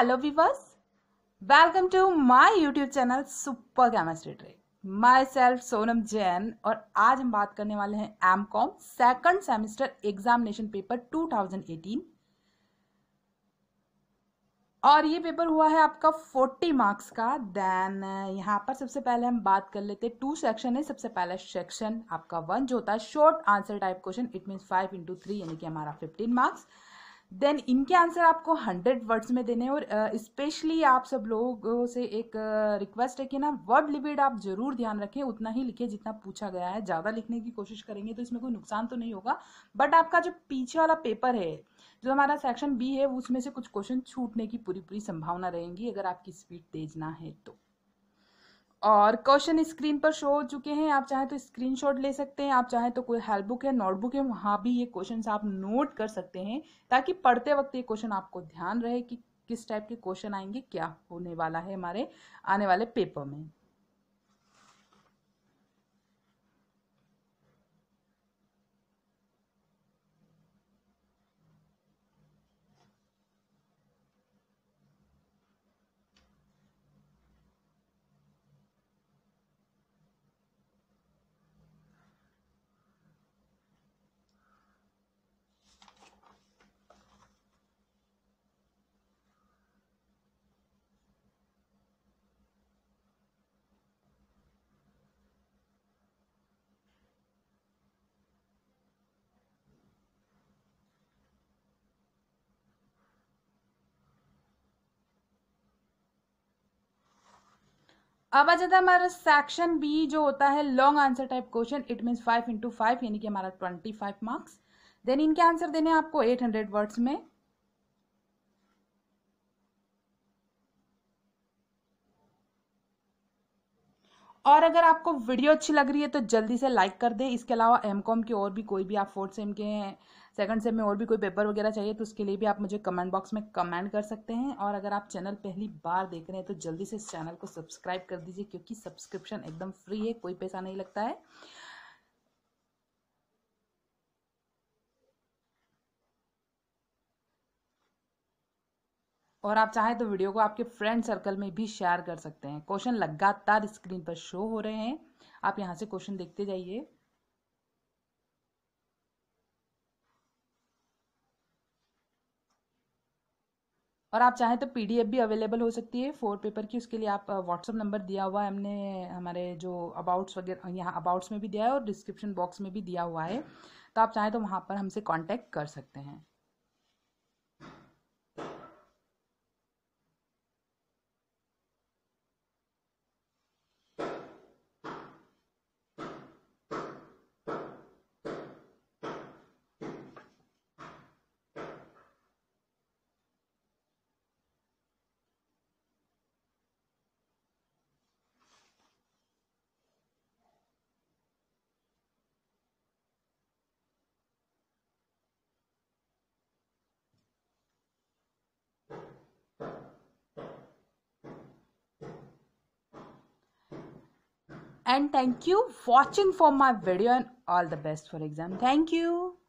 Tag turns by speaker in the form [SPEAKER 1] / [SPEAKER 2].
[SPEAKER 1] hello viewers welcome to my YouTube channel super chemistry ट्रे myself Sonam Jain और आज हम बात करने वाले हैं M Com second semester examination paper 2018 और ये पेपर हुआ है आपका 40 मार्क्स का देन यहाँ पर सबसे पहले हम बात कर लेते हैं टू सेक्शन है सबसे पहला सेक्शन आपका वन जो होता है short answer type question it mean five into three यानी कि हमारा फिफ्टीन मार्क्स देन इनके आंसर आपको हंड्रेड वर्ड्स में देने और स्पेशली आप सब लोगों से एक रिक्वेस्ट है कि ना वर्ड लिमिट आप जरूर ध्यान रखें उतना ही लिखें जितना पूछा गया है ज़्यादा लिखने की कोशिश करेंगे तो इसमें कोई नुकसान तो नहीं होगा बट आपका जो पीछे वाला पेपर है जो हमारा सेक्शन बी है उसमें से कुछ क्वेश्चन छूटने की पूरी पूरी संभावना रहेगी अगर आपकी स्पीड तेज ना है तो और क्वेश्चन स्क्रीन पर शो हो चुके हैं आप चाहे तो स्क्रीनशॉट ले सकते हैं आप चाहे तो कोई हेल्प बुक है नोटबुक है वहाँ भी ये क्वेश्चन आप नोट कर सकते हैं ताकि पढ़ते वक्त ये क्वेश्चन आपको ध्यान रहे कि किस टाइप के क्वेश्चन आएंगे क्या होने वाला है हमारे आने वाले पेपर में अब आ जाता है हमारा सेक्शन बी जो होता है long answer type question it means five into five यानी कि हमारा ट्वेंटी फाइव मार्क्स देन इनके आंसर देने आपको एट हंड्रेड वर्ड्स में और अगर आपको वीडियो अच्छी लग रही है तो जल्दी से लाइक कर दें इसके अलावा एम कॉम के और भी कोई भी आप फोर्थ सेम के हैं सेकंड सेम में और भी कोई पेपर वगैरह चाहिए तो उसके लिए भी आप मुझे कमेंट बॉक्स में कमेंट कर सकते हैं और अगर आप चैनल पहली बार देख रहे हैं तो जल्दी से इस चैनल को सब्सक्राइब कर दीजिए क्योंकि सब्सक्रिप्शन एकदम फ्री है कोई पैसा नहीं लगता है और आप चाहे तो वीडियो को आपके फ्रेंड सर्कल में भी शेयर कर सकते हैं क्वेश्चन लगातार स्क्रीन पर शो हो रहे हैं आप यहाँ से क्वेश्चन देखते जाइए और आप चाहें तो पीडीएफ भी अवेलेबल हो सकती है फोर पेपर की उसके लिए आप व्हाट्सअप नंबर दिया हुआ है हमने हमारे जो अबाउट्स वगैरह यहाँ अबाउट्स में भी दिया है और डिस्क्रिप्शन बॉक्स में भी दिया हुआ है तो आप चाहें तो वहाँ पर हमसे कांटेक्ट कर सकते हैं and thank you watching for my video and all the best for exam thank you